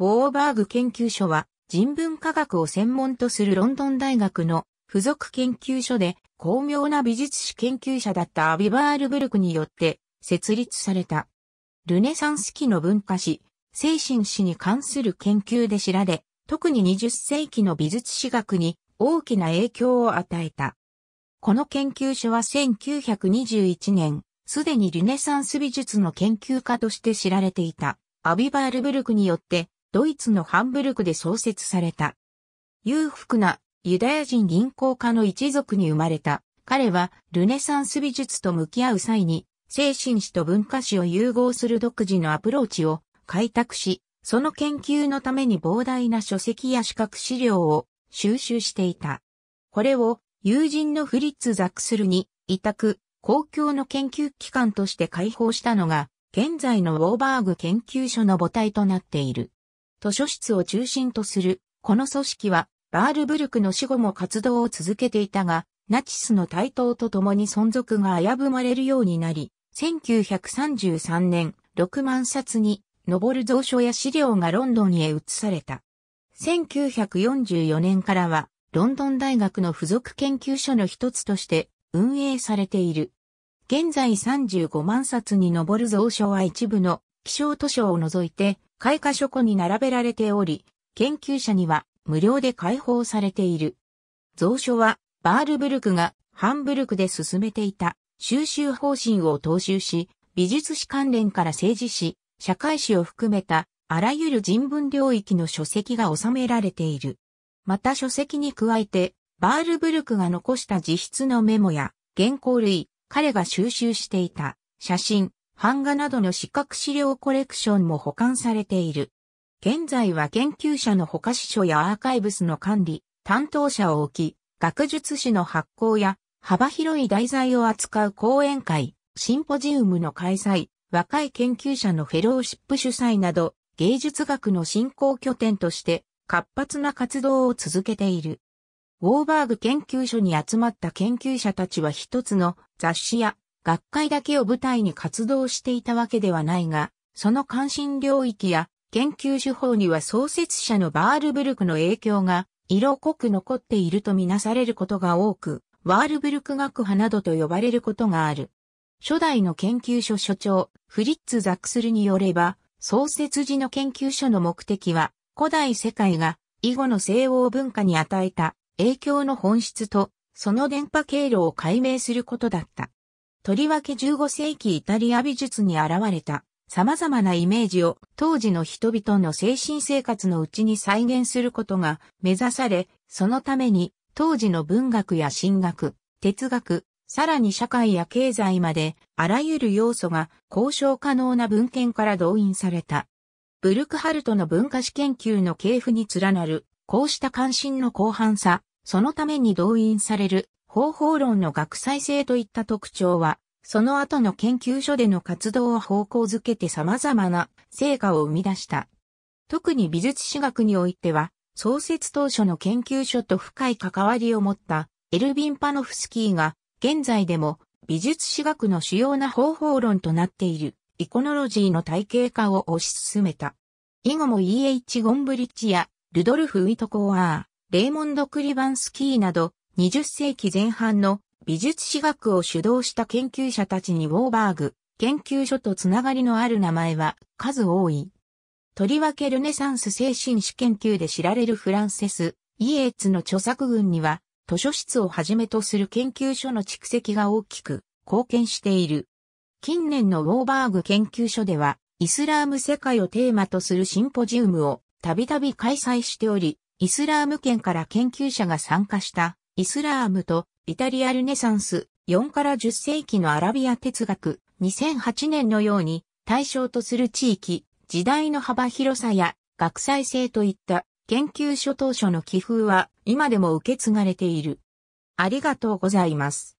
ウォーバーグ研究所は人文科学を専門とするロンドン大学の付属研究所で巧妙な美術史研究者だったアビバールブルクによって設立された。ルネサンス期の文化史、精神史に関する研究で知られ、特に20世紀の美術史学に大きな影響を与えた。この研究所は1921年、すでにルネサンス美術の研究家として知られていた、アビバールブルクによってドイツのハンブルクで創設された。裕福なユダヤ人銀行家の一族に生まれた。彼はルネサンス美術と向き合う際に、精神史と文化史を融合する独自のアプローチを開拓し、その研究のために膨大な書籍や資格資料を収集していた。これを友人のフリッツ・ザクスルに委託、公共の研究機関として開放したのが、現在のウォーバーグ研究所の母体となっている。図書室を中心とする、この組織は、バールブルクの死後も活動を続けていたが、ナチスの台頭とともに存続が危ぶまれるようになり、1933年、6万冊に上る蔵書や資料がロンドンへ移された。1944年からは、ロンドン大学の付属研究所の一つとして運営されている。現在35万冊に上る蔵書は一部の希少図書を除いて、開花書庫に並べられており、研究者には無料で開放されている。蔵書は、バールブルクがハンブルクで進めていた収集方針を踏襲し、美術史関連から政治史、社会史を含めたあらゆる人文領域の書籍が収められている。また書籍に加えて、バールブルクが残した自筆のメモや原稿類、彼が収集していた写真、版画などの資格資料コレクションも保管されている。現在は研究者の他司書やアーカイブスの管理、担当者を置き、学術誌の発行や幅広い題材を扱う講演会、シンポジウムの開催、若い研究者のフェローシップ主催など、芸術学の振興拠点として活発な活動を続けている。ウォーバーグ研究所に集まった研究者たちは一つの雑誌や学会だけを舞台に活動していたわけではないが、その関心領域や研究手法には創設者のバールブルクの影響が色濃く残っているとみなされることが多く、ワールブルク学派などと呼ばれることがある。初代の研究所所長、フリッツ・ザックスルによれば、創設時の研究所の目的は、古代世界が以後の西欧文化に与えた影響の本質と、その電波経路を解明することだった。とりわけ15世紀イタリア美術に現れた様々なイメージを当時の人々の精神生活のうちに再現することが目指され、そのために当時の文学や神学、哲学、さらに社会や経済まであらゆる要素が交渉可能な文献から動員された。ブルクハルトの文化史研究の系譜に連なる、こうした関心の広範さ、そのために動員される方法論の学際性といった特徴は、その後の研究所での活動を方向づけて様々な成果を生み出した。特に美術史学においては、創設当初の研究所と深い関わりを持ったエルビン・パノフスキーが、現在でも美術史学の主要な方法論となっているイコノロジーの体系化を推し進めた。以後も E.H. ゴンブリッジやルドルフ・ウィトコアー、レーモンド・クリバンスキーなど、20世紀前半の美術史学を主導した研究者たちにウォーバーグ研究所とつながりのある名前は数多い。とりわけルネサンス精神史研究で知られるフランセス・イエーツの著作群には図書室をはじめとする研究所の蓄積が大きく貢献している。近年のウォーバーグ研究所ではイスラーム世界をテーマとするシンポジウムをたびたび開催しており、イスラーム圏から研究者が参加したイスラームとイタリアルネサンス4から10世紀のアラビア哲学2008年のように対象とする地域、時代の幅広さや学際性といった研究所当初の寄付は今でも受け継がれている。ありがとうございます。